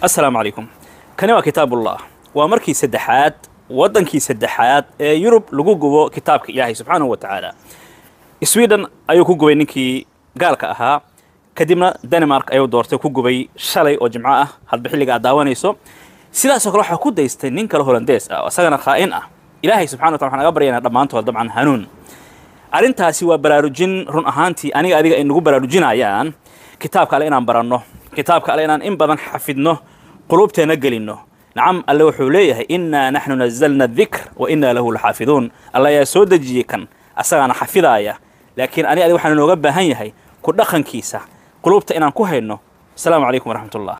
assalaamu calaykum kani waa kitaabullah waa markii saddexaad waddankii saddexaad ee yurub lagu gubo kitaabka ilaahay subxaanahu wa tacaala sweden ayuu ku gubay ninkii gaalka ahaa kadibna danimark ayuu doortay ku gubay shalay oo jimco ah hadba xilliga aad daawanayso sidaasoo kale waxaa ku daystay nin kale holandees ah oo isagana khaa'in ah ilaahay subxana wataala waxaan naga baryaynaa dhammaantood dabcan hanuun arrintaasi waa baraarujin run ahaantii aniga adiga ay nagu baraarujinayaan kitaabka alle inaan baranno كتابك علينا إن بدن حفظنا قلوب تنقلنا نعم الله حوليه إنا نحن نزلنا الذكر وإنا له الحافظون الله يسود جيكا أسرنا حفظايا لكن أنا أدوح أن نغبه هنيهي كل دخن كيسة قلوب تنقلنا السلام عليكم ورحمة الله